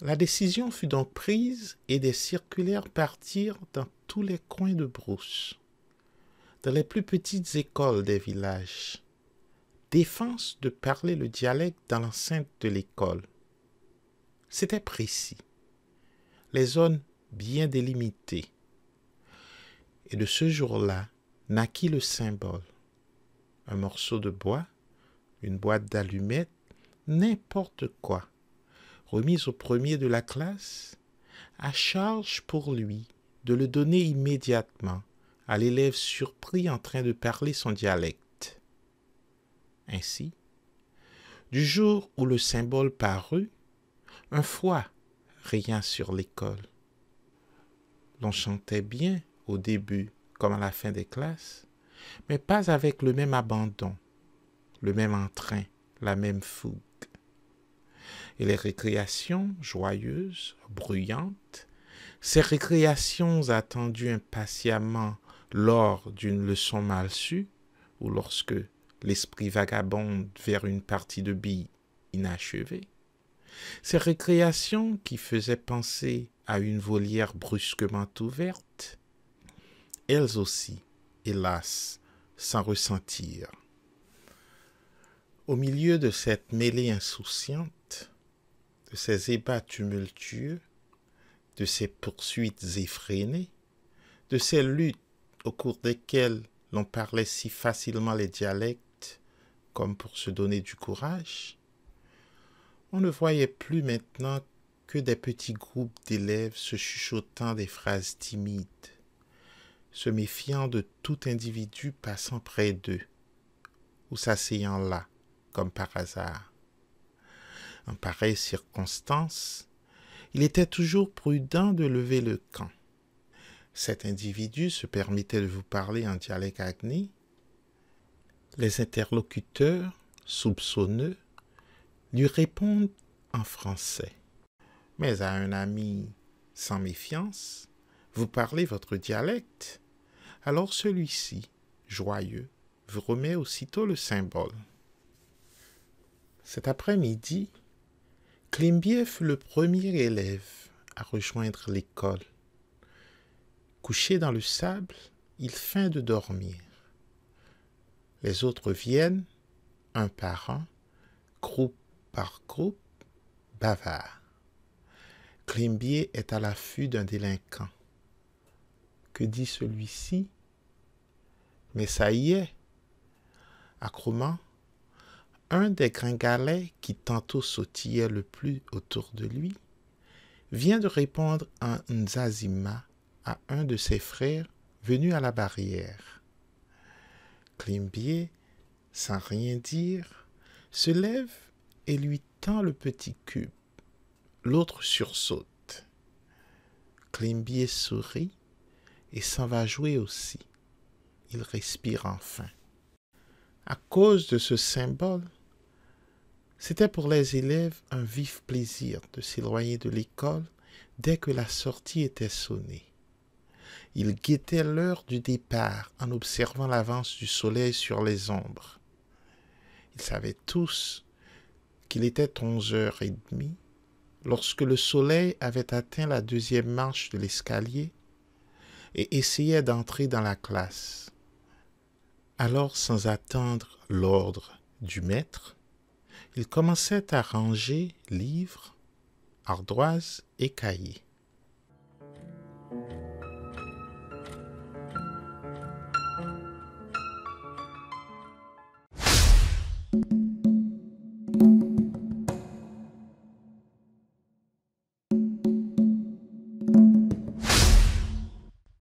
La décision fut donc prise et des circulaires partirent dans tous les coins de brousse, dans les plus petites écoles des villages, défense de parler le dialecte dans l'enceinte de l'école. C'était précis. Les zones bien délimitées. Et de ce jour-là naquit le symbole. Un morceau de bois, une boîte d'allumettes, n'importe quoi, remise au premier de la classe, à charge pour lui de le donner immédiatement à l'élève surpris en train de parler son dialecte ainsi. Du jour où le symbole parut, un froid rien sur l'école. L'on chantait bien au début comme à la fin des classes, mais pas avec le même abandon, le même entrain, la même fougue. Et les récréations joyeuses, bruyantes, ces récréations attendues impatiemment lors d'une leçon mal sue ou lorsque l'esprit vagabonde vers une partie de billes inachevée. Ces récréations qui faisaient penser à une volière brusquement ouverte, elles aussi, hélas, sans ressentir. Au milieu de cette mêlée insouciante, de ces ébats tumultueux, de ces poursuites effrénées, de ces luttes au cours desquelles l'on parlait si facilement les dialectes, comme pour se donner du courage, on ne voyait plus maintenant que des petits groupes d'élèves se chuchotant des phrases timides, se méfiant de tout individu passant près d'eux, ou s'asseyant là, comme par hasard. En pareille circonstance, il était toujours prudent de lever le camp. Cet individu se permettait de vous parler en dialecte agné, les interlocuteurs, soupçonneux, lui répondent en français. Mais à un ami sans méfiance, vous parlez votre dialecte. Alors celui-ci, joyeux, vous remet aussitôt le symbole. Cet après-midi, Klimbier fut le premier élève à rejoindre l'école. Couché dans le sable, il feint de dormir. Les autres viennent, un par un, groupe par groupe, bavard. Grimbier est à l'affût d'un délinquant. Que dit celui-ci Mais ça y est Accroman, un des gringalets qui tantôt sautillait le plus autour de lui, vient de répondre en Nzazima à un de ses frères venu à la barrière. Climbier, sans rien dire, se lève et lui tend le petit cube. L'autre sursaute. Climbier sourit et s'en va jouer aussi. Il respire enfin. À cause de ce symbole, c'était pour les élèves un vif plaisir de s'éloigner de l'école dès que la sortie était sonnée. Ils guettaient l'heure du départ en observant l'avance du soleil sur les ombres. Ils savaient tous qu'il était onze heures et demie lorsque le soleil avait atteint la deuxième marche de l'escalier et essayait d'entrer dans la classe. Alors, sans attendre l'ordre du maître, ils commençaient à ranger livres, ardoises et cahiers.